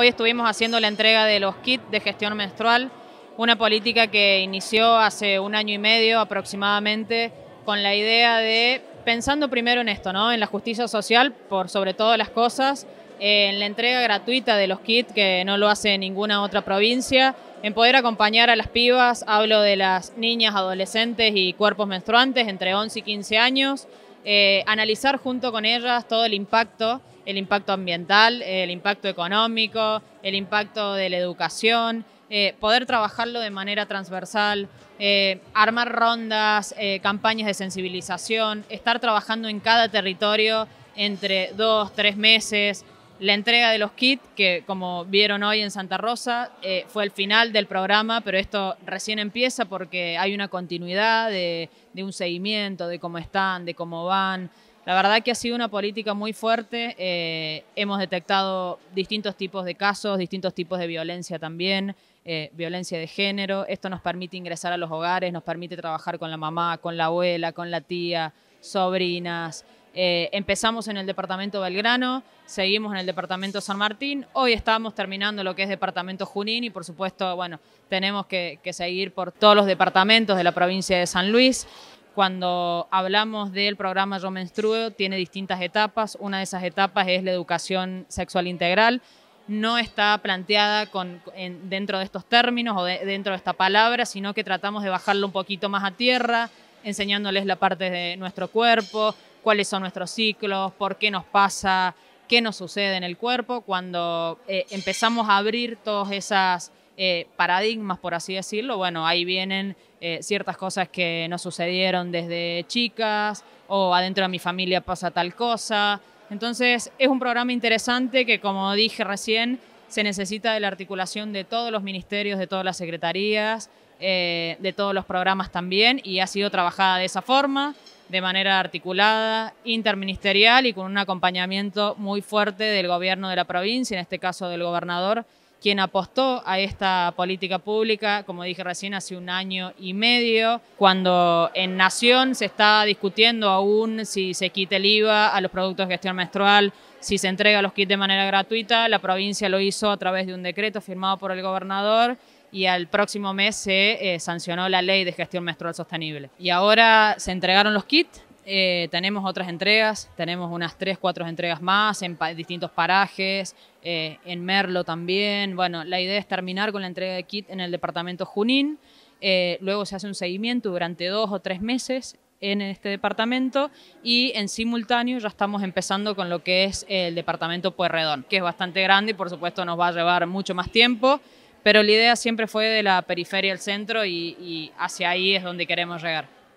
Hoy estuvimos haciendo la entrega de los kits de gestión menstrual, una política que inició hace un año y medio aproximadamente con la idea de, pensando primero en esto, ¿no? en la justicia social, por sobre todo las cosas, en la entrega gratuita de los kits, que no lo hace ninguna otra provincia, en poder acompañar a las pibas, hablo de las niñas, adolescentes y cuerpos menstruantes entre 11 y 15 años, eh, analizar junto con ellas todo el impacto, el impacto ambiental, eh, el impacto económico, el impacto de la educación, eh, poder trabajarlo de manera transversal, armar rondas, campañas de sensibilización, estar trabajando en cada territorio entre dos, tres meses, la entrega de los kits, que como vieron hoy en Santa Rosa, eh, fue el final del programa, pero esto recién empieza porque hay una continuidad de, un seguimiento, de cómo están, de cómo van. La verdad que ha sido una política muy fuerte. Eh, hemos detectado distintos tipos de casos, distintos tipos de violencia también, eh, violencia de género. Esto nos permite ingresar a los hogares, nos permite trabajar con la mamá, con la abuela, con la tía, sobrinas. Eh, empezamos en el departamento Belgrano, seguimos en el departamento San Martín, hoy estamos terminando lo que es departamento Junín y por supuesto, bueno, tenemos que, seguir por todos los departamentos de la provincia de San Luis. Cuando hablamos del programa Yo Menstruo, tiene distintas etapas. Una de esas etapas es la educación sexual integral. No está planteada con, dentro de estos términos o dentro de esta palabra, sino que tratamos de bajarlo un poquito más a tierra, enseñándoles la parte de nuestro cuerpo, cuáles son nuestros ciclos, por qué nos pasa, qué nos sucede en el cuerpo, cuando eh, empezamos a abrir todos esos eh, paradigmas, por así decirlo, bueno, ahí vienen eh, ciertas cosas que nos sucedieron desde chicas o adentro de mi familia pasa tal cosa. Entonces es un programa interesante que, como dije recién, se necesita de la articulación de todos los ministerios, de todas las secretarías, eh, de todos los programas también y ha sido trabajada de esa forma, de manera articulada, interministerial y con un acompañamiento muy fuerte del gobierno de la provincia, en este caso del gobernador, quien apostó a esta política pública, como dije recién, hace un año y medio, cuando en Nación se está discutiendo aún si se quite el IVA a los productos de gestión menstrual, si se entrega los kits de manera gratuita, la provincia lo hizo a través de un decreto firmado por el gobernador y al próximo mes se eh, sancionó la ley de gestión menstrual sostenible. Y ahora se entregaron los kits, eh, tenemos otras entregas, tenemos unas tres, cuatro entregas más en distintos parajes, eh, en Merlo también. Bueno, la idea es terminar con la entrega de kit en el departamento Junín, luego se hace un seguimiento durante dos o tres meses en este departamento y en simultáneo ya estamos empezando con lo que es el departamento Puerredón, que es bastante grande y por supuesto nos va a llevar mucho más tiempo, pero la idea siempre fue de la periferia al centro y, y hacia ahí es donde queremos llegar.